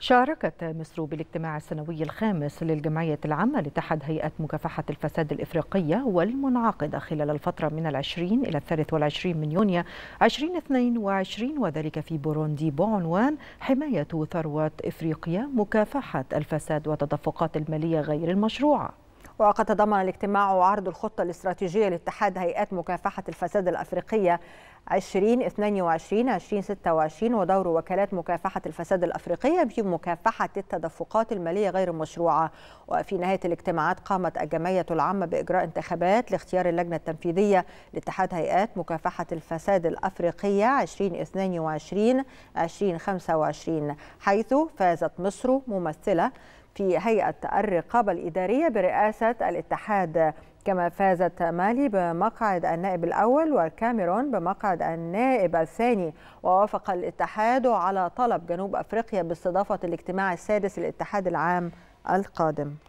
شاركت مصر بالاجتماع السنوي الخامس للجمعية العامة لاتحاد هيئة مكافحة الفساد الإفريقية والمنعقدة خلال الفترة من العشرين إلى الثالث والعشرين من يونيو 2022 وذلك في بوروندي بعنوان حماية ثروة إفريقيا مكافحة الفساد والتدفقات المالية غير المشروعة وقد تضمن الاجتماع عرض الخطة الاستراتيجية لاتحاد هيئات مكافحة الفساد الأفريقية 2022 2026 ودور وكالات مكافحة الفساد الأفريقية في مكافحه التدفقات المالية غير المشروعة وفي نهاية الاجتماعات قامت الجمعية العامة بإجراء انتخابات لاختيار اللجنة التنفيذية لاتحاد هيئات مكافحة الفساد الأفريقية 2022 2025 حيث فازت مصر ممثلة في هيئة الرقابة الإدارية برئاسة فازت الاتحاد كما فازت مالي بمقعد النائب الأول والكاميرون بمقعد النائب الثاني ووافق الاتحاد على طلب جنوب أفريقيا باستضافة الاجتماع السادس للاتحاد العام القادم